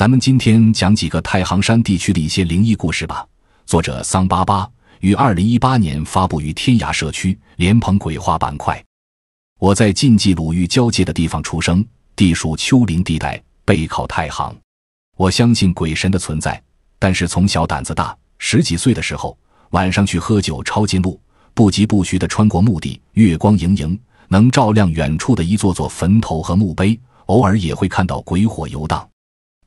咱们今天讲几个太行山地区的一些灵异故事吧。作者桑巴巴于二零一八年发布于天涯社区莲蓬鬼话板块。我在晋冀鲁豫交界的地方出生，地属丘陵地带，背靠太行。我相信鬼神的存在，但是从小胆子大。十几岁的时候，晚上去喝酒抄近路，不疾不徐地穿过墓地，月光盈盈，能照亮远处的一座座坟头和墓碑，偶尔也会看到鬼火游荡。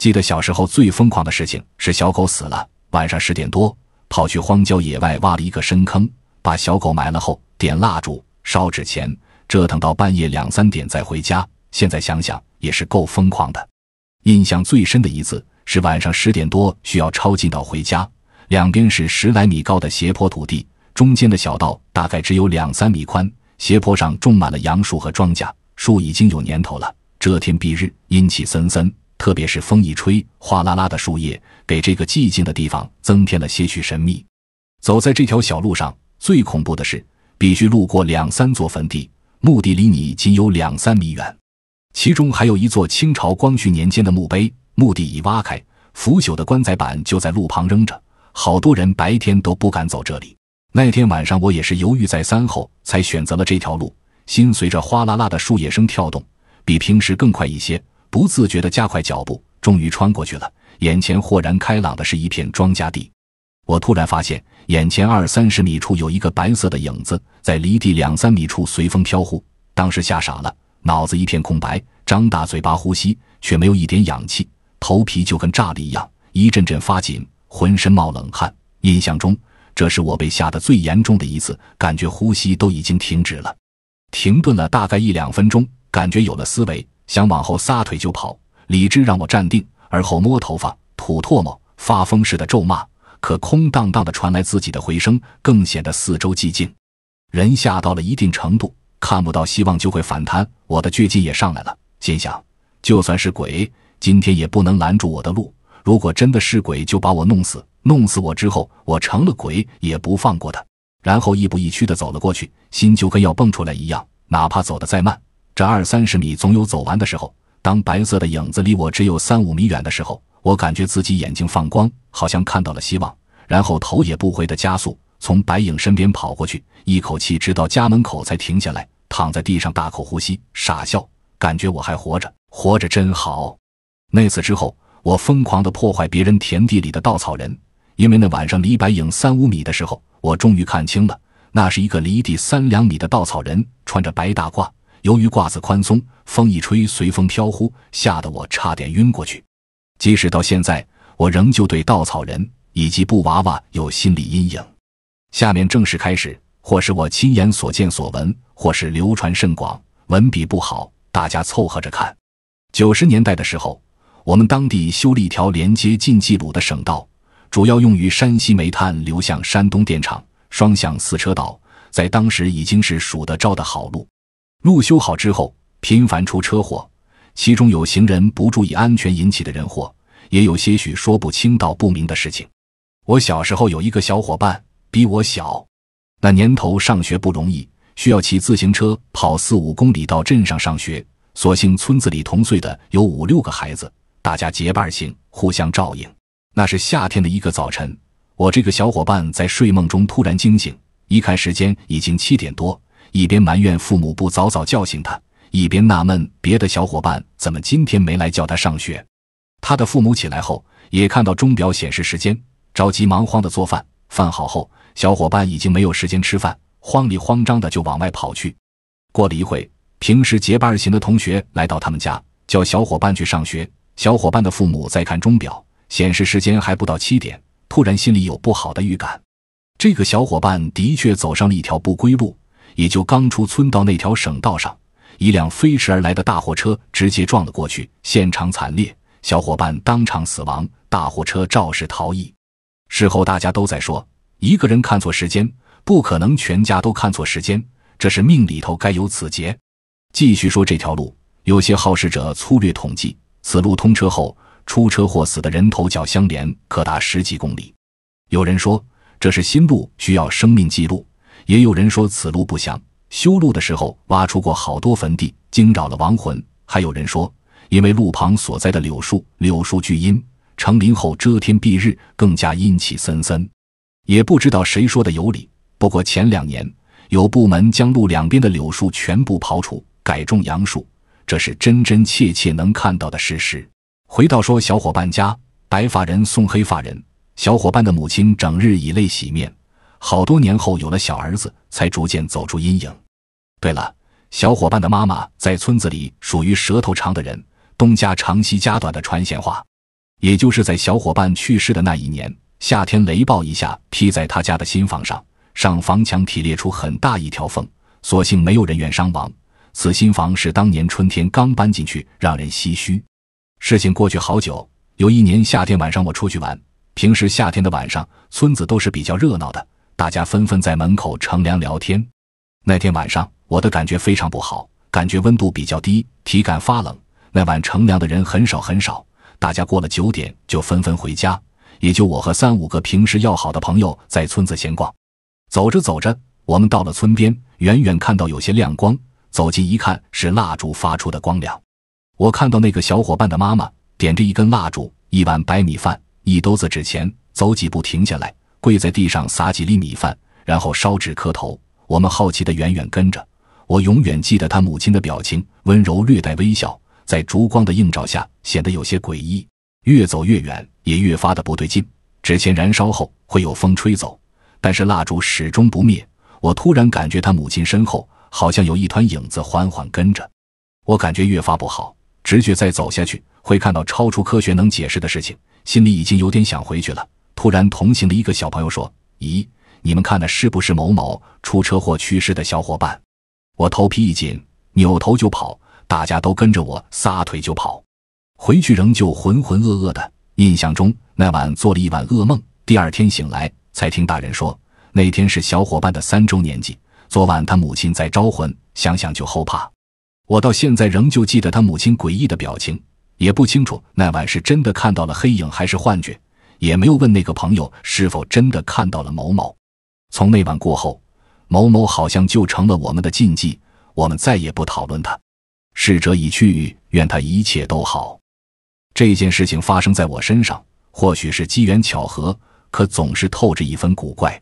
记得小时候最疯狂的事情是小狗死了，晚上十点多跑去荒郊野外挖了一个深坑，把小狗埋了后点蜡烛烧纸钱，折腾到半夜两三点再回家。现在想想也是够疯狂的。印象最深的一次是晚上十点多需要抄近道回家，两边是十来米高的斜坡土地，中间的小道大概只有两三米宽，斜坡上种满了杨树和庄稼，树已经有年头了，遮天蔽日，阴气森森。特别是风一吹，哗啦啦的树叶给这个寂静的地方增添了些许神秘。走在这条小路上，最恐怖的是必须路过两三座坟地，墓地离你仅有两三米远，其中还有一座清朝光绪年间的墓碑，墓地已挖开，腐朽的棺材板就在路旁扔着，好多人白天都不敢走这里。那天晚上，我也是犹豫再三后才选择了这条路，心随着哗啦啦的树叶声跳动，比平时更快一些。不自觉地加快脚步，终于穿过去了。眼前豁然开朗的是一片庄稼地。我突然发现，眼前二三十米处有一个白色的影子，在离地两三米处随风飘忽。当时吓傻了，脑子一片空白，张大嘴巴呼吸，却没有一点氧气，头皮就跟炸了一样，一阵阵发紧，浑身冒冷汗。印象中，这是我被吓得最严重的一次，感觉呼吸都已经停止了。停顿了大概一两分钟，感觉有了思维。想往后撒腿就跑，理智让我站定，而后摸头发、吐唾沫，发疯似的咒骂。可空荡荡的传来自己的回声，更显得四周寂静。人吓到了一定程度，看不到希望就会反弹，我的倔劲也上来了。心想，就算是鬼，今天也不能拦住我的路。如果真的是鬼，就把我弄死。弄死我之后，我成了鬼也不放过他。然后亦步亦趋的走了过去，心就跟要蹦出来一样，哪怕走得再慢。这二三十米总有走完的时候。当白色的影子离我只有三五米远的时候，我感觉自己眼睛放光，好像看到了希望。然后头也不回地加速从白影身边跑过去，一口气直到家门口才停下来，躺在地上大口呼吸，傻笑，感觉我还活着，活着真好。那次之后，我疯狂地破坏别人田地里的稻草人，因为那晚上离白影三五米的时候，我终于看清了，那是一个离地三两米的稻草人，穿着白大褂。由于褂子宽松，风一吹随风飘忽，吓得我差点晕过去。即使到现在，我仍旧对稻草人以及布娃娃有心理阴影。下面正式开始，或是我亲眼所见所闻，或是流传甚广，文笔不好，大家凑合着看。九十年代的时候，我们当地修了一条连接晋冀鲁的省道，主要用于山西煤炭流向山东电厂，双向四车道，在当时已经是数得着的好路。路修好之后，频繁出车祸，其中有行人不注意安全引起的人祸，也有些许说不清道不明的事情。我小时候有一个小伙伴，比我小。那年头上学不容易，需要骑自行车跑四五公里到镇上上学。所幸村子里同岁的有五六个孩子，大家结伴行，互相照应。那是夏天的一个早晨，我这个小伙伴在睡梦中突然惊醒，一看时间已经七点多。一边埋怨父母不早早叫醒他，一边纳闷别的小伙伴怎么今天没来叫他上学。他的父母起来后也看到钟表显示时间，着急忙慌的做饭。饭好后，小伙伴已经没有时间吃饭，慌里慌张的就往外跑去。过了一会，平时结伴行的同学来到他们家，叫小伙伴去上学。小伙伴的父母在看钟表显示时间还不到七点，突然心里有不好的预感。这个小伙伴的确走上了一条不归路。也就刚出村道那条省道上，一辆飞驰而来的大货车直接撞了过去，现场惨烈，小伙伴当场死亡，大货车肇事逃逸。事后大家都在说，一个人看错时间，不可能全家都看错时间，这是命里头该有此劫。继续说这条路，有些好事者粗略统计，此路通车后出车祸死的人头脚相连可达十几公里。有人说这是新路需要生命记录。也有人说此路不祥，修路的时候挖出过好多坟地，惊扰了亡魂。还有人说，因为路旁所在的柳树，柳树巨阴，成林后遮天蔽日，更加阴气森森。也不知道谁说的有理。不过前两年，有部门将路两边的柳树全部刨除，改种杨树，这是真真切切能看到的事实。回到说，小伙伴家白发人送黑发人，小伙伴的母亲整日以泪洗面。好多年后有了小儿子，才逐渐走出阴影。对了，小伙伴的妈妈在村子里属于舌头长的人，东家长西家短的传闲话。也就是在小伙伴去世的那一年，夏天雷暴一下劈在他家的新房上，上房墙体裂出很大一条缝，所幸没有人员伤亡。此新房是当年春天刚搬进去，让人唏嘘。事情过去好久，有一年夏天晚上我出去玩，平时夏天的晚上村子都是比较热闹的。大家纷纷在门口乘凉聊天。那天晚上，我的感觉非常不好，感觉温度比较低，体感发冷。那晚乘凉的人很少很少，大家过了九点就纷纷回家。也就我和三五个平时要好的朋友在村子闲逛。走着走着，我们到了村边，远远看到有些亮光，走近一看是蜡烛发出的光亮。我看到那个小伙伴的妈妈点着一根蜡烛，一碗白米饭，一兜子纸钱，走几步停下来。跪在地上撒几粒米饭，然后烧纸磕头。我们好奇的远远跟着。我永远记得他母亲的表情，温柔略带微笑，在烛光的映照下显得有些诡异。越走越远，也越发的不对劲。纸钱燃烧后会有风吹走，但是蜡烛始终不灭。我突然感觉他母亲身后好像有一团影子缓缓跟着。我感觉越发不好，直觉再走下去会看到超出科学能解释的事情。心里已经有点想回去了。突然，同行的一个小朋友说：“咦，你们看，那是不是某某出车祸去世的小伙伴？”我头皮一紧，扭头就跑，大家都跟着我撒腿就跑。回去仍旧浑浑噩噩的，印象中那晚做了一晚噩梦。第二天醒来，才听大人说，那天是小伙伴的三周年忌，昨晚他母亲在招魂，想想就后怕。我到现在仍旧记得他母亲诡异的表情，也不清楚那晚是真的看到了黑影还是幻觉。也没有问那个朋友是否真的看到了某某。从那晚过后，某某好像就成了我们的禁忌，我们再也不讨论他。逝者已去，愿他一切都好。这件事情发生在我身上，或许是机缘巧合，可总是透着一分古怪。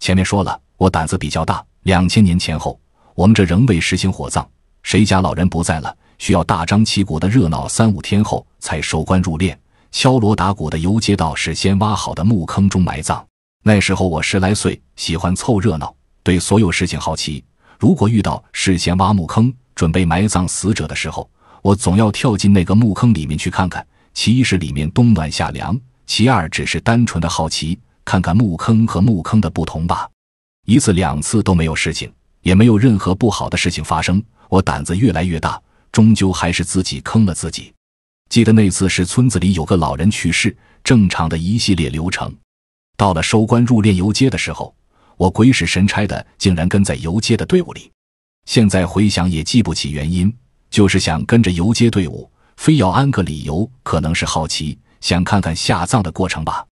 前面说了，我胆子比较大。两千年前后，我们这仍未实行火葬，谁家老人不在了，需要大张旗鼓的热闹三五天后才收棺入殓。敲锣打鼓的游街道是先挖好的墓坑中埋葬。那时候我十来岁，喜欢凑热闹，对所有事情好奇。如果遇到事先挖墓坑准备埋葬死者的时候，我总要跳进那个墓坑里面去看看。其一是里面冬暖夏凉，其二只是单纯的好奇，看看墓坑和墓坑的不同吧。一次两次都没有事情，也没有任何不好的事情发生。我胆子越来越大，终究还是自己坑了自己。记得那次是村子里有个老人去世，正常的一系列流程。到了收官入殓游街的时候，我鬼使神差的竟然跟在游街的队伍里。现在回想也记不起原因，就是想跟着游街队伍，非要安个理由，可能是好奇，想看看下葬的过程吧。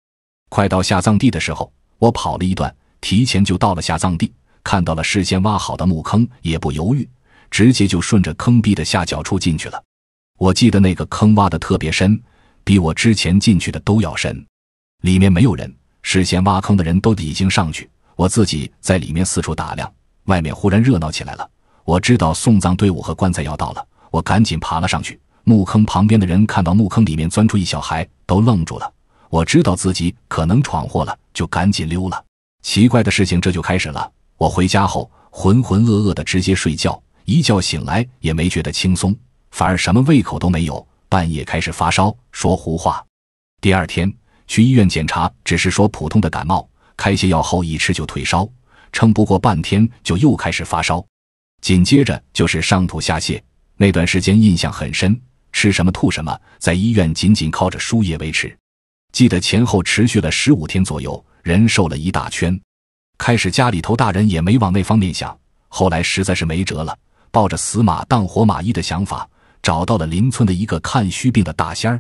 快到下葬地的时候，我跑了一段，提前就到了下葬地，看到了事先挖好的墓坑，也不犹豫，直接就顺着坑壁的下脚处进去了。我记得那个坑挖的特别深，比我之前进去的都要深。里面没有人，事先挖坑的人都已经上去。我自己在里面四处打量，外面忽然热闹起来了。我知道送葬队伍和棺材要到了，我赶紧爬了上去。墓坑旁边的人看到墓坑里面钻出一小孩，都愣住了。我知道自己可能闯祸了，就赶紧溜了。奇怪的事情这就开始了。我回家后浑浑噩噩的直接睡觉，一觉醒来也没觉得轻松。反而什么胃口都没有，半夜开始发烧，说胡话。第二天去医院检查，只是说普通的感冒，开些药后一吃就退烧，撑不过半天就又开始发烧。紧接着就是上吐下泻，那段时间印象很深，吃什么吐什么，在医院仅仅靠着输液维持。记得前后持续了十五天左右，人瘦了一大圈。开始家里头大人也没往那方面想，后来实在是没辙了，抱着死马当活马医的想法。找到了邻村的一个看虚病的大仙儿，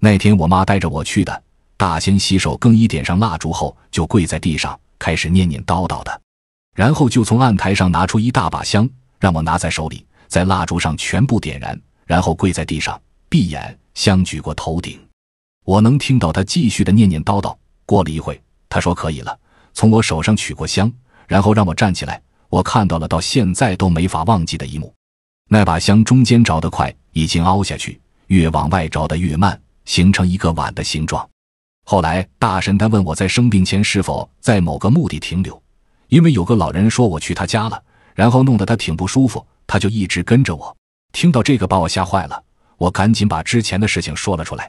那天我妈带着我去的。大仙洗手更衣，点上蜡烛后，就跪在地上开始念念叨叨的，然后就从案台上拿出一大把香，让我拿在手里，在蜡烛上全部点燃，然后跪在地上闭眼，香举过头顶。我能听到他继续的念念叨叨。过了一会，他说可以了，从我手上取过香，然后让我站起来。我看到了到现在都没法忘记的一幕。那把香中间着得快，已经凹下去，越往外着得越慢，形成一个碗的形状。后来大神他问我在生病前是否在某个墓地停留，因为有个老人说我去他家了，然后弄得他挺不舒服，他就一直跟着我。听到这个，把我吓坏了，我赶紧把之前的事情说了出来。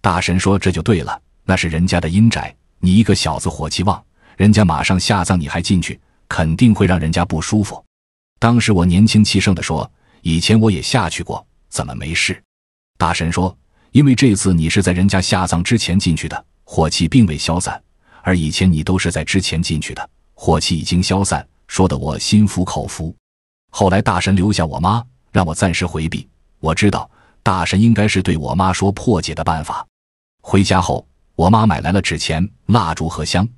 大神说这就对了，那是人家的阴宅，你一个小子火气旺，人家马上下葬你还进去，肯定会让人家不舒服。当时我年轻气盛的说。以前我也下去过，怎么没事？大神说，因为这次你是在人家下葬之前进去的，火气并未消散；而以前你都是在之前进去的，火气已经消散。说得我心服口服。后来大神留下我妈，让我暂时回避。我知道大神应该是对我妈说破解的办法。回家后，我妈买来了纸钱、蜡烛和香，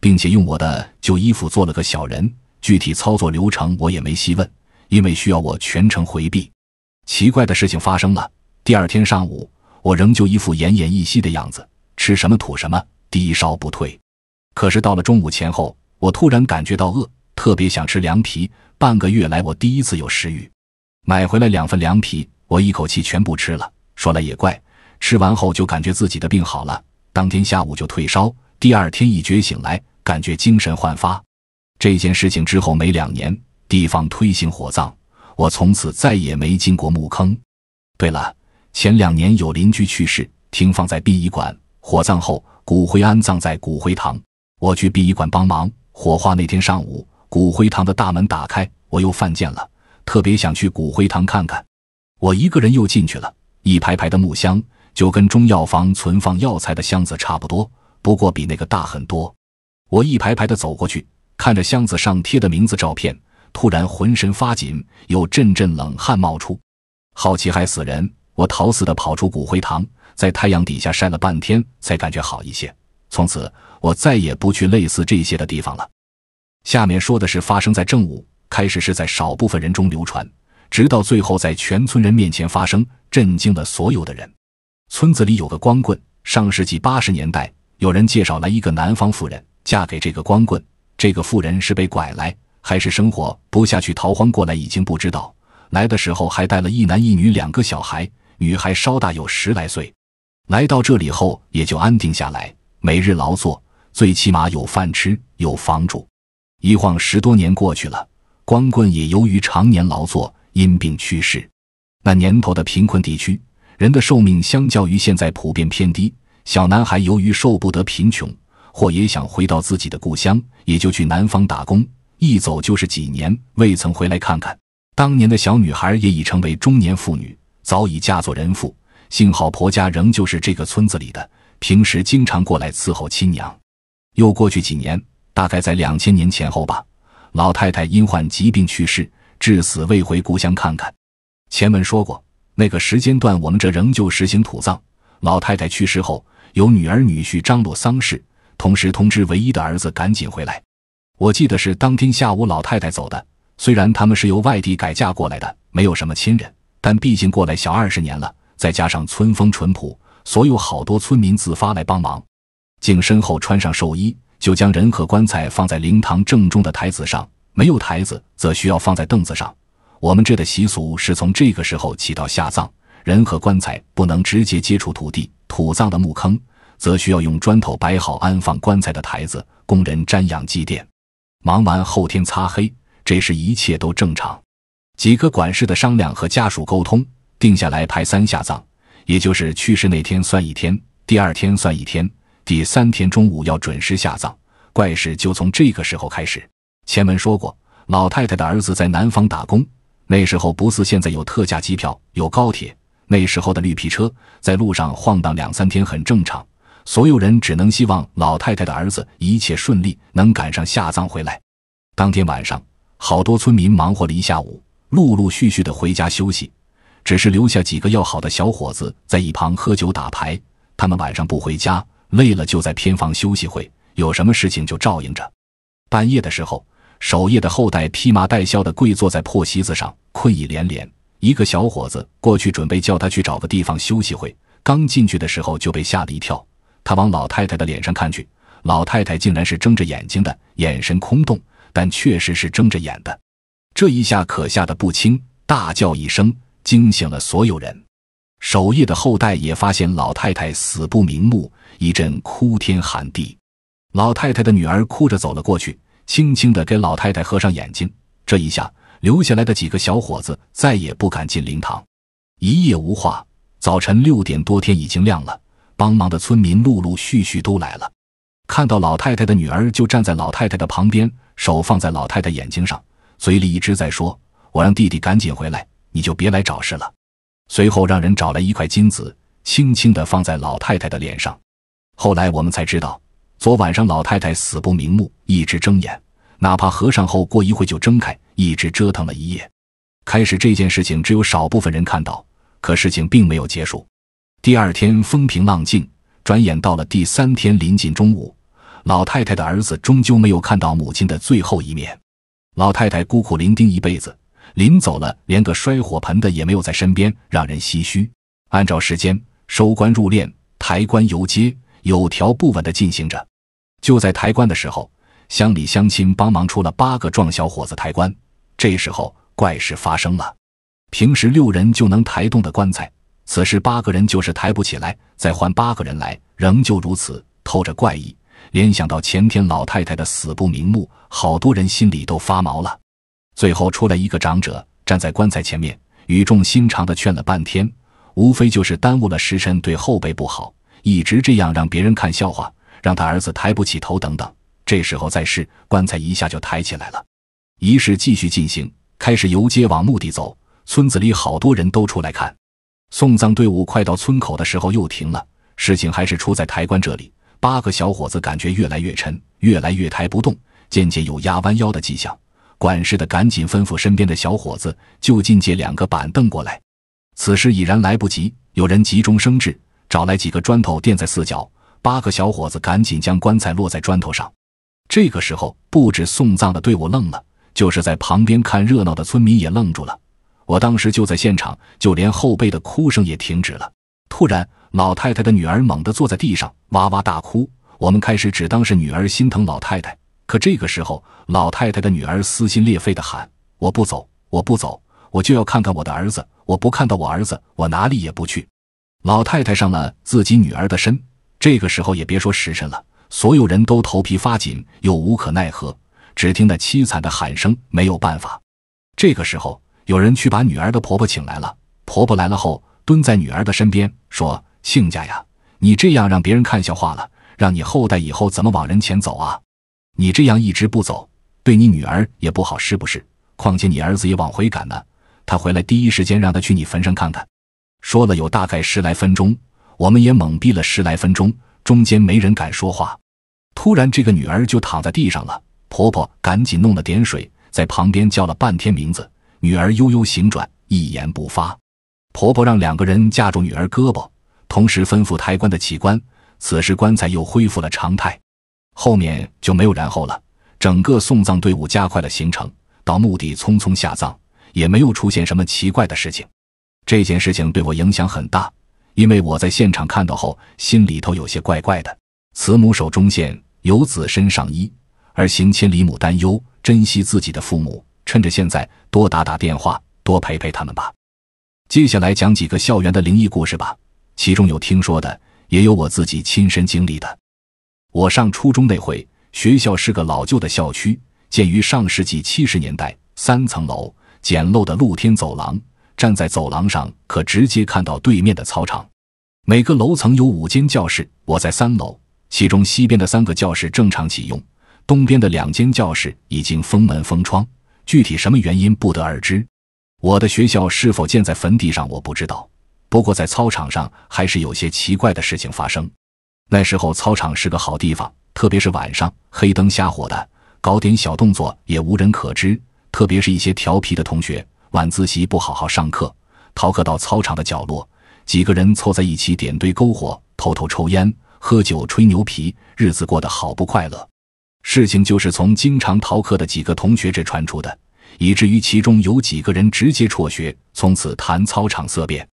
并且用我的旧衣服做了个小人。具体操作流程我也没细问。因为需要我全程回避，奇怪的事情发生了。第二天上午，我仍旧一副奄奄一息的样子，吃什么吐什么，低烧不退。可是到了中午前后，我突然感觉到饿，特别想吃凉皮。半个月来，我第一次有食欲，买回来两份凉皮，我一口气全部吃了。说来也怪，吃完后就感觉自己的病好了，当天下午就退烧。第二天一觉醒来，感觉精神焕发。这件事情之后没两年。地方推行火葬，我从此再也没进过墓坑。对了，前两年有邻居去世，停放在殡仪馆，火葬后骨灰安葬在骨灰堂。我去殡仪馆帮忙火化那天上午，骨灰堂的大门打开，我又犯贱了，特别想去骨灰堂看看。我一个人又进去了，一排排的木箱就跟中药房存放药材的箱子差不多，不过比那个大很多。我一排排的走过去，看着箱子上贴的名字照片。突然浑身发紧，有阵阵冷汗冒出。好奇害死人！我逃似的跑出骨灰堂，在太阳底下晒了半天，才感觉好一些。从此，我再也不去类似这些的地方了。下面说的是发生在正午，开始是在少部分人中流传，直到最后在全村人面前发生，震惊了所有的人。村子里有个光棍，上世纪八十年代，有人介绍来一个南方妇人嫁给这个光棍。这个妇人是被拐来。还是生活不下去，逃荒过来，已经不知道来的时候还带了一男一女两个小孩，女孩稍大有十来岁。来到这里后，也就安定下来，每日劳作，最起码有饭吃，有房住。一晃十多年过去了，光棍也由于常年劳作，因病去世。那年头的贫困地区，人的寿命相较于现在普遍偏低。小男孩由于受不得贫穷，或也想回到自己的故乡，也就去南方打工。一走就是几年，未曾回来看看。当年的小女孩也已成为中年妇女，早已嫁作人妇。幸好婆家仍旧是这个村子里的，平时经常过来伺候亲娘。又过去几年，大概在两千年前后吧，老太太因患疾病去世，至死未回故乡看看。前文说过，那个时间段我们这仍旧实行土葬。老太太去世后，由女儿女婿张罗丧事，同时通知唯一的儿子赶紧回来。我记得是当天下午老太太走的。虽然他们是由外地改嫁过来的，没有什么亲人，但毕竟过来小二十年了，再加上村风淳朴，所有好多村民自发来帮忙。净身后穿上寿衣，就将人和棺材放在灵堂正中的台子上，没有台子则需要放在凳子上。我们这的习俗是从这个时候起到下葬，人和棺材不能直接接触土地，土葬的墓坑则需要用砖头摆好安放棺材的台子，供人瞻仰祭奠。忙完后天擦黑，这时一切都正常。几个管事的商量和家属沟通，定下来排三下葬，也就是去世那天算一天，第二天算一天，第三天中午要准时下葬。怪事就从这个时候开始。前文说过，老太太的儿子在南方打工，那时候不似现在有特价机票、有高铁，那时候的绿皮车在路上晃荡两三天很正常。所有人只能希望老太太的儿子一切顺利，能赶上下葬回来。当天晚上，好多村民忙活了一下午，陆陆续续的回家休息，只是留下几个要好的小伙子在一旁喝酒打牌。他们晚上不回家，累了就在偏房休息会，有什么事情就照应着。半夜的时候，守夜的后代披麻戴孝的跪坐在破席子上，困意连连。一个小伙子过去准备叫他去找个地方休息会，刚进去的时候就被吓了一跳。他往老太太的脸上看去，老太太竟然是睁着眼睛的，眼神空洞，但确实是睁着眼的。这一下可吓得不轻，大叫一声，惊醒了所有人。守夜的后代也发现老太太死不瞑目，一阵哭天喊地。老太太的女儿哭着走了过去，轻轻地给老太太合上眼睛。这一下，留下来的几个小伙子再也不敢进灵堂。一夜无话，早晨六点多，天已经亮了。帮忙的村民陆陆续续都来了，看到老太太的女儿就站在老太太的旁边，手放在老太太眼睛上，嘴里一直在说：“我让弟弟赶紧回来，你就别来找事了。”随后让人找来一块金子，轻轻的放在老太太的脸上。后来我们才知道，昨晚上老太太死不瞑目，一直睁眼，哪怕合上后过一会就睁开，一直折腾了一夜。开始这件事情只有少部分人看到，可事情并没有结束。第二天风平浪静，转眼到了第三天，临近中午，老太太的儿子终究没有看到母亲的最后一面。老太太孤苦伶仃一辈子，临走了连个摔火盆的也没有在身边，让人唏嘘。按照时间，收官入殓、抬棺游街，有条不紊的进行着。就在抬棺的时候，乡里乡亲帮忙出了八个壮小伙子抬棺。这时候，怪事发生了，平时六人就能抬动的棺材。此时八个人就是抬不起来，再换八个人来，仍旧如此，透着怪异。联想到前天老太太的死不瞑目，好多人心里都发毛了。最后出来一个长者，站在棺材前面，语重心长的劝了半天，无非就是耽误了时辰，对后辈不好，一直这样让别人看笑话，让他儿子抬不起头等等。这时候再试，棺材一下就抬起来了。仪式继续进行，开始游街往墓地走，村子里好多人都出来看。送葬队伍快到村口的时候又停了。事情还是出在抬棺这里。八个小伙子感觉越来越沉，越来越抬不动，渐渐有压弯腰的迹象。管事的赶紧吩咐身边的小伙子就近借两个板凳过来。此时已然来不及，有人急中生智，找来几个砖头垫在四角。八个小伙子赶紧将棺材落在砖头上。这个时候，不止送葬的队伍愣了，就是在旁边看热闹的村民也愣住了。我当时就在现场，就连后背的哭声也停止了。突然，老太太的女儿猛地坐在地上，哇哇大哭。我们开始只当是女儿心疼老太太，可这个时候，老太太的女儿撕心裂肺地喊：“我不走，我不走，我就要看看我的儿子！我不看到我儿子，我哪里也不去！”老太太上了自己女儿的身，这个时候也别说时辰了，所有人都头皮发紧，又无可奈何。只听那凄惨的喊声，没有办法。这个时候。有人去把女儿的婆婆请来了。婆婆来了后，蹲在女儿的身边，说：“亲家呀，你这样让别人看笑话了，让你后代以后怎么往人前走啊？你这样一直不走，对你女儿也不好，是不是？况且你儿子也往回赶呢，他回来第一时间让他去你坟上看看。”说了有大概十来分钟，我们也懵逼了十来分钟，中间没人敢说话。突然，这个女儿就躺在地上了，婆婆赶紧弄了点水，在旁边叫了半天名字。女儿悠悠行转，一言不发。婆婆让两个人架住女儿胳膊，同时吩咐抬棺的起棺。此时棺材又恢复了常态，后面就没有然后了。整个送葬队伍加快了行程，到墓地匆匆下葬，也没有出现什么奇怪的事情。这件事情对我影响很大，因为我在现场看到后，心里头有些怪怪的。慈母手中线，游子身上衣。而行千里母担忧，珍惜自己的父母。趁着现在，多打打电话，多陪陪他们吧。接下来讲几个校园的灵异故事吧，其中有听说的，也有我自己亲身经历的。我上初中那会，学校是个老旧的校区，建于上世纪七十年代，三层楼，简陋的露天走廊。站在走廊上，可直接看到对面的操场。每个楼层有五间教室，我在三楼，其中西边的三个教室正常启用，东边的两间教室已经封门封窗。具体什么原因不得而知。我的学校是否建在坟地上，我不知道。不过在操场上还是有些奇怪的事情发生。那时候操场是个好地方，特别是晚上，黑灯瞎火的，搞点小动作也无人可知。特别是一些调皮的同学，晚自习不好好上课，逃课到操场的角落，几个人凑在一起点堆篝火，偷偷抽烟、喝酒、吹牛皮，日子过得好不快乐。事情就是从经常逃课的几个同学这传出的，以至于其中有几个人直接辍学，从此谈操场色变。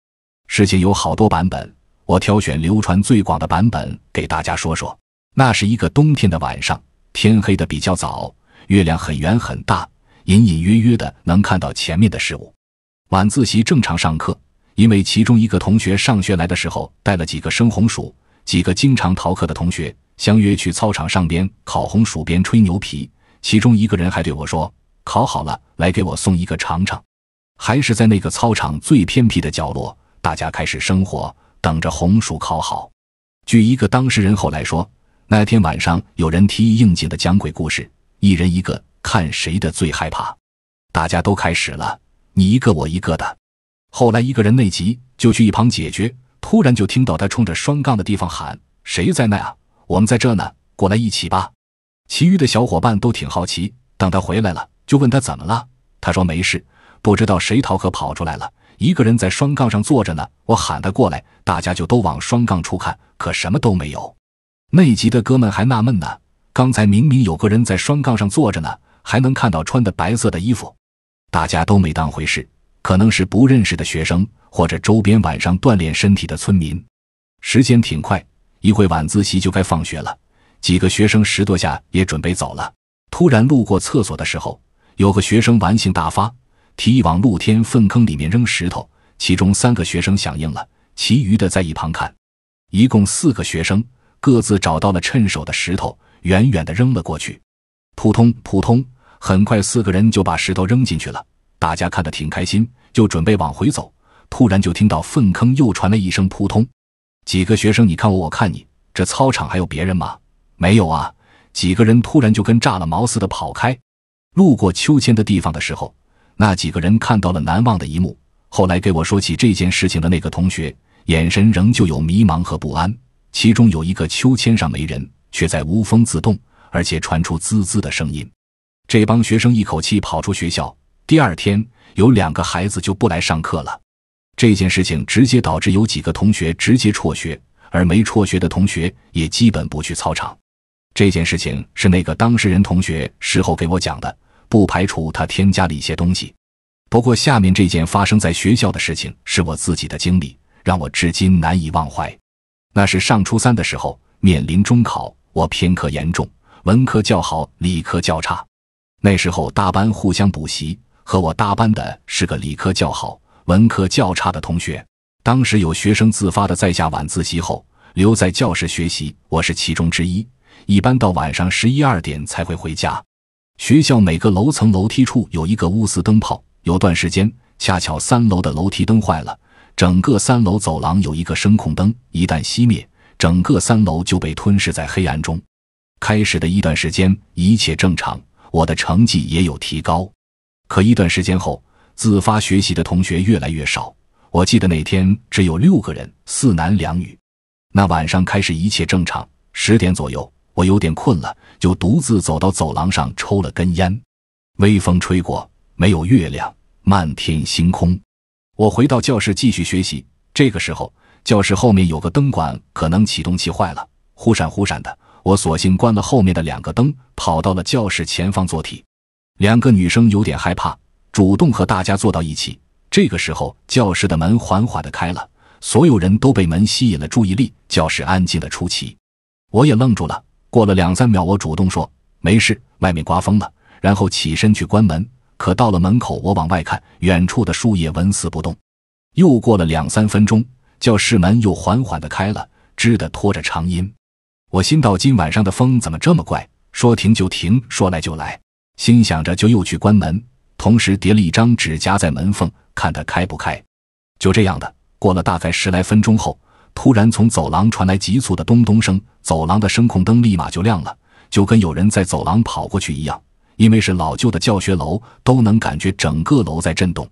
事情有好多版本，我挑选流传最广的版本给大家说说。那是一个冬天的晚上，天黑的比较早，月亮很圆很大，隐隐约约的能看到前面的事物。晚自习正常上课，因为其中一个同学上学来的时候带了几个生红薯，几个经常逃课的同学。相约去操场上边烤红薯边吹牛皮，其中一个人还对我说：“烤好了，来给我送一个尝尝。”还是在那个操场最偏僻的角落，大家开始生火，等着红薯烤好。据一个当事人后来说，那天晚上有人提议应景的讲鬼故事，一人一个，看谁的最害怕。大家都开始了，你一个我一个的。后来一个人内急，就去一旁解决，突然就听到他冲着双杠的地方喊：“谁在那啊？”我们在这呢，过来一起吧。其余的小伙伴都挺好奇，等他回来了，就问他怎么了。他说没事，不知道谁逃课跑出来了，一个人在双杠上坐着呢。我喊他过来，大家就都往双杠处看，可什么都没有。内集的哥们还纳闷呢，刚才明明有个人在双杠上坐着呢，还能看到穿的白色的衣服。大家都没当回事，可能是不认识的学生或者周边晚上锻炼身体的村民。时间挺快。一会晚自习就该放学了，几个学生十多下也准备走了。突然路过厕所的时候，有个学生玩性大发，提议往露天粪坑里面扔石头。其中三个学生响应了，其余的在一旁看。一共四个学生，各自找到了趁手的石头，远远的扔了过去。扑通扑通，很快四个人就把石头扔进去了。大家看得挺开心，就准备往回走。突然就听到粪坑又传来一声扑通。几个学生，你看我，我看你，这操场还有别人吗？没有啊！几个人突然就跟炸了毛似的跑开。路过秋千的地方的时候，那几个人看到了难忘的一幕。后来给我说起这件事情的那个同学，眼神仍旧有迷茫和不安。其中有一个秋千上没人，却在无风自动，而且传出滋滋的声音。这帮学生一口气跑出学校。第二天，有两个孩子就不来上课了。这件事情直接导致有几个同学直接辍学，而没辍学的同学也基本不去操场。这件事情是那个当事人同学事后给我讲的，不排除他添加了一些东西。不过下面这件发生在学校的事情是我自己的经历，让我至今难以忘怀。那是上初三的时候，面临中考，我偏科严重，文科较好，理科较差。那时候大班互相补习，和我搭班的是个理科较好。文科较差的同学，当时有学生自发的在下晚自习后留在教室学习，我是其中之一。一般到晚上十一二点才会回家。学校每个楼层楼梯处有一个钨丝灯泡，有段时间恰巧三楼的楼梯灯坏了，整个三楼走廊有一个声控灯，一旦熄灭，整个三楼就被吞噬在黑暗中。开始的一段时间一切正常，我的成绩也有提高，可一段时间后。自发学习的同学越来越少。我记得那天只有六个人，四男两女。那晚上开始一切正常。十点左右，我有点困了，就独自走到走廊上抽了根烟。微风吹过，没有月亮，漫天星空。我回到教室继续学习。这个时候，教室后面有个灯管，可能启动器坏了，忽闪忽闪的。我索性关了后面的两个灯，跑到了教室前方做题。两个女生有点害怕。主动和大家坐到一起。这个时候，教室的门缓缓地开了，所有人都被门吸引了注意力。教室安静了出奇，我也愣住了。过了两三秒，我主动说：“没事，外面刮风了。”然后起身去关门。可到了门口，我往外看，远处的树叶纹丝不动。又过了两三分钟，教室门又缓缓地开了，吱的拖着长音。我心道：今晚上的风怎么这么怪？说停就停，说来就来。心想着，就又去关门。同时叠了一张纸夹在门缝，看他开不开。就这样的，过了大概十来分钟后，突然从走廊传来急促的咚咚声，走廊的声控灯立马就亮了，就跟有人在走廊跑过去一样。因为是老旧的教学楼，都能感觉整个楼在震动。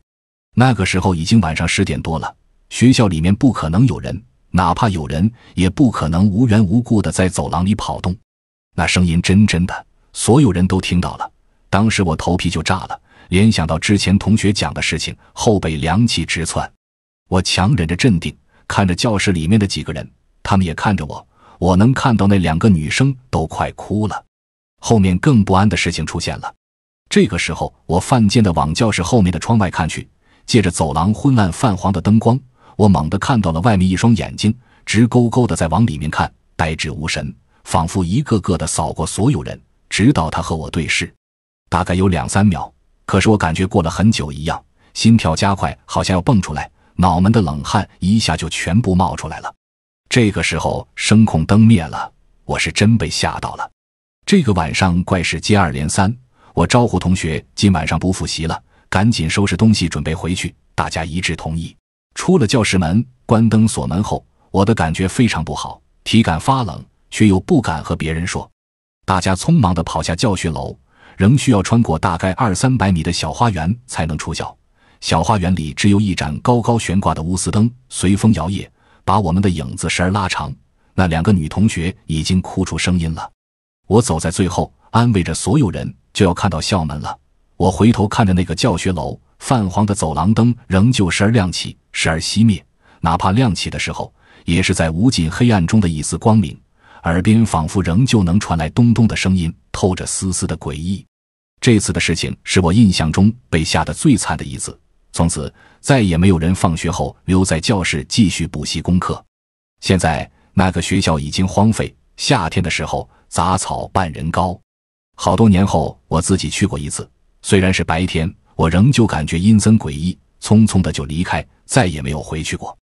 那个时候已经晚上十点多了，学校里面不可能有人，哪怕有人也不可能无缘无故的在走廊里跑动。那声音真真的，所有人都听到了。当时我头皮就炸了。联想到之前同学讲的事情，后背凉气直窜。我强忍着镇定，看着教室里面的几个人，他们也看着我。我能看到那两个女生都快哭了。后面更不安的事情出现了。这个时候，我犯贱的往教室后面的窗外看去，借着走廊昏暗泛黄的灯光，我猛地看到了外面一双眼睛，直勾勾的在往里面看，呆滞无神，仿佛一个个的扫过所有人，直到他和我对视，大概有两三秒。可是我感觉过了很久一样，心跳加快，好像要蹦出来，脑门的冷汗一下就全部冒出来了。这个时候声控灯灭了，我是真被吓到了。这个晚上怪事接二连三，我招呼同学今晚上不复习了，赶紧收拾东西准备回去。大家一致同意。出了教室门，关灯锁门后，我的感觉非常不好，体感发冷，却又不敢和别人说。大家匆忙地跑下教学楼。仍需要穿过大概二三百米的小花园才能出校，小花园里只有一盏高高悬挂的钨丝灯，随风摇曳，把我们的影子时而拉长。那两个女同学已经哭出声音了，我走在最后，安慰着所有人，就要看到校门了。我回头看着那个教学楼，泛黄的走廊灯仍旧时而亮起，时而熄灭，哪怕亮起的时候，也是在无尽黑暗中的一丝光明。耳边仿佛仍旧能传来咚咚的声音，透着丝丝的诡异。这次的事情是我印象中被吓得最惨的一次。从此再也没有人放学后留在教室继续补习功课。现在那个学校已经荒废，夏天的时候杂草半人高。好多年后，我自己去过一次，虽然是白天，我仍旧感觉阴森诡异，匆匆的就离开，再也没有回去过。